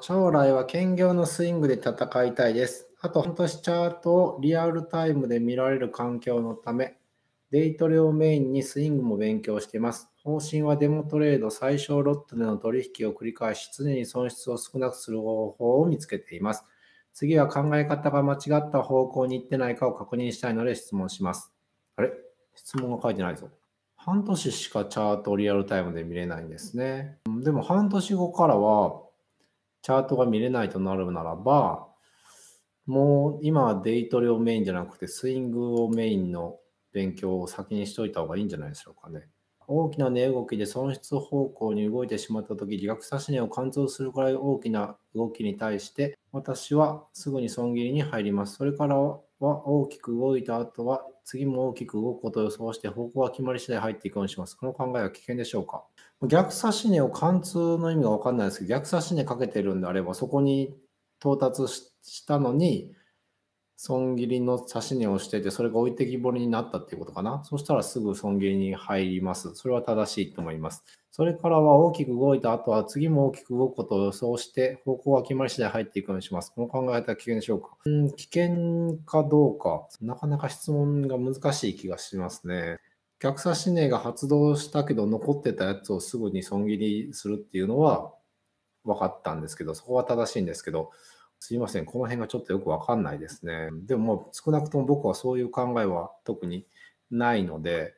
将来は兼業のスイングで戦いたいです。あと半年チャートをリアルタイムで見られる環境のため、デイトレをメインにスイングも勉強しています。方針はデモトレード、最小ロットでの取引を繰り返し、常に損失を少なくする方法を見つけています。次は考え方が間違った方向に行ってないかを確認したいので質問します。あれ質問が書いてないぞ。半年しかチャートをリアルタイムで見れないんですね。でも半年後からは、チャートが見れないとなるならば、もう今はデイトレをメインじゃなくて、スイングをメインの勉強を先にしといた方がいいんじゃないでしょうかね。大きな値動きで損失方向に動いてしまったとき、逆指値を貫通するくらい大きな動きに対して、私はすぐに損切りに入ります。それからは大きく動いた後は、次も大きく動くことを予想して、方向が決まり次第入っていくようにします。この考えは危険でしょうか逆指値を貫通の意味がわかんないですけど、逆指値かけてるんであれば、そこに到達したのに、損切りの指し値をしてて、それが置いてきぼりになったっていうことかな。そしたらすぐ損切りに入ります。それは正しいと思います。それからは大きく動いた後は次も大きく動くことを予想して方向が決まり次第入っていくようにします。この考え方は危険でしょうかうん、危険かどうか、なかなか質問が難しい気がしますね。逆差し値が発動したけど残ってたやつをすぐに損切りするっていうのは分かったんですけど、そこは正しいんですけど、すいません、この辺がちょっとよくわかんないですね。でも、少なくとも僕はそういう考えは特にないので、